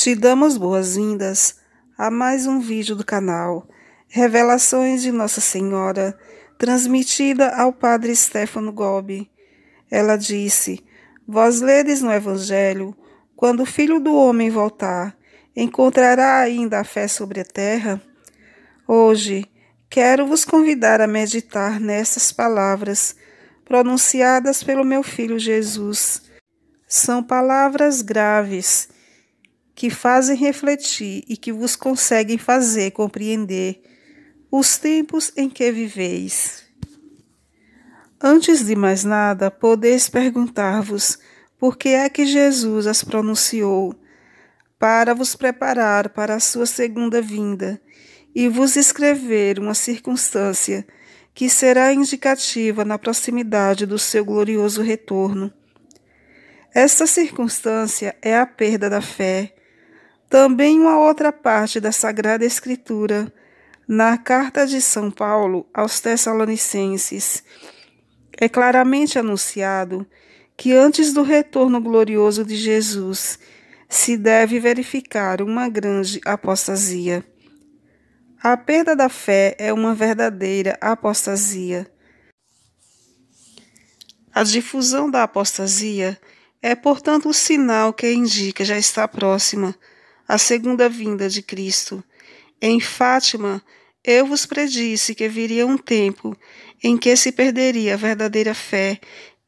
Te damos boas-vindas a mais um vídeo do canal Revelações de Nossa Senhora, transmitida ao Padre Stefano Golbe. Ela disse: Vós ledes no Evangelho, quando o Filho do Homem voltar, encontrará ainda a fé sobre a terra? Hoje, quero vos convidar a meditar nessas palavras pronunciadas pelo meu filho Jesus. São palavras graves que fazem refletir e que vos conseguem fazer compreender os tempos em que viveis. Antes de mais nada, podeis perguntar-vos por que é que Jesus as pronunciou, para vos preparar para a sua segunda vinda e vos escrever uma circunstância que será indicativa na proximidade do seu glorioso retorno. Esta circunstância é a perda da fé também uma outra parte da Sagrada Escritura, na carta de São Paulo aos Tessalonicenses, é claramente anunciado que antes do retorno glorioso de Jesus se deve verificar uma grande apostasia. A perda da fé é uma verdadeira apostasia. A difusão da apostasia é, portanto, o sinal que indica já está próxima a segunda vinda de Cristo. Em Fátima, eu vos predisse que viria um tempo em que se perderia a verdadeira fé.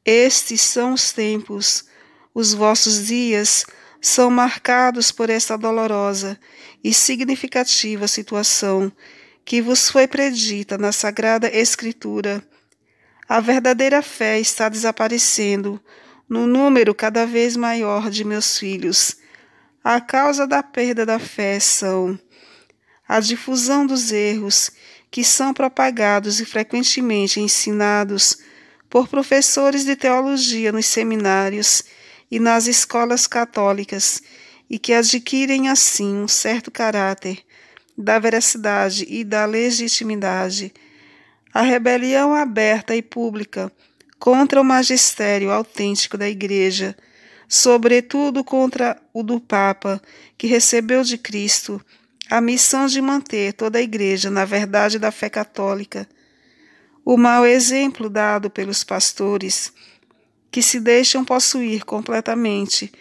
Estes são os tempos. Os vossos dias são marcados por esta dolorosa e significativa situação que vos foi predita na Sagrada Escritura. A verdadeira fé está desaparecendo no número cada vez maior de meus filhos. A causa da perda da fé são a difusão dos erros que são propagados e frequentemente ensinados por professores de teologia nos seminários e nas escolas católicas e que adquirem assim um certo caráter da veracidade e da legitimidade. A rebelião aberta e pública contra o magistério autêntico da Igreja sobretudo contra o do Papa, que recebeu de Cristo a missão de manter toda a Igreja na verdade da fé católica. O mau exemplo dado pelos pastores, que se deixam possuir completamente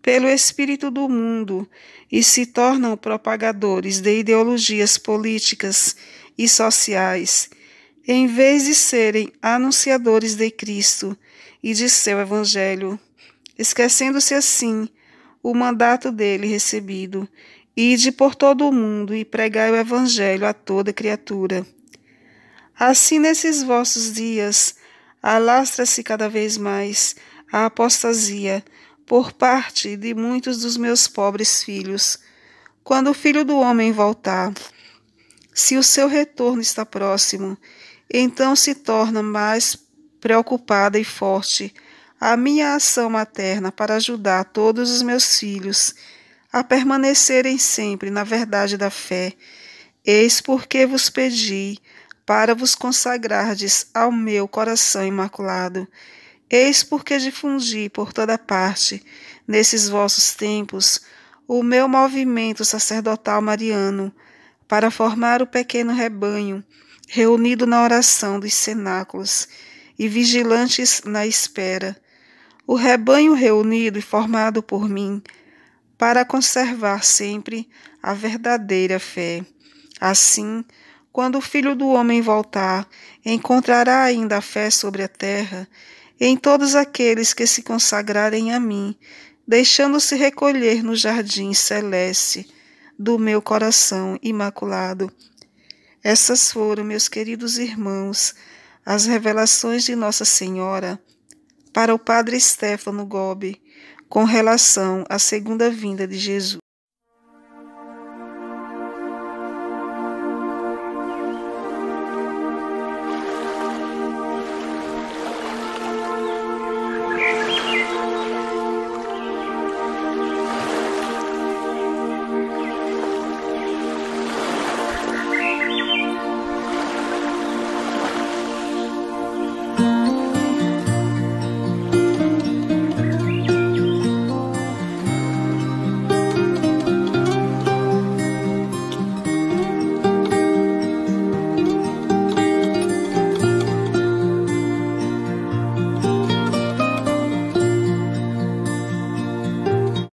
pelo espírito do mundo e se tornam propagadores de ideologias políticas e sociais, em vez de serem anunciadores de Cristo e de seu Evangelho esquecendo-se assim o mandato dele recebido: Ide por todo o mundo e pregai o Evangelho a toda criatura. Assim, nesses vossos dias, alastra-se cada vez mais a apostasia por parte de muitos dos meus pobres filhos. Quando o filho do homem voltar, se o seu retorno está próximo, então se torna mais preocupada e forte a minha ação materna para ajudar todos os meus filhos a permanecerem sempre na verdade da fé. Eis porque vos pedi para vos consagrardes ao meu coração imaculado. Eis porque difundi por toda parte, nesses vossos tempos, o meu movimento sacerdotal mariano, para formar o pequeno rebanho, reunido na oração dos cenáculos e vigilantes na espera o rebanho reunido e formado por mim, para conservar sempre a verdadeira fé. Assim, quando o filho do homem voltar, encontrará ainda a fé sobre a terra, em todos aqueles que se consagrarem a mim, deixando-se recolher no jardim celeste do meu coração imaculado. Essas foram, meus queridos irmãos, as revelações de Nossa Senhora para o padre Stefano Gobi com relação à segunda vinda de Jesus.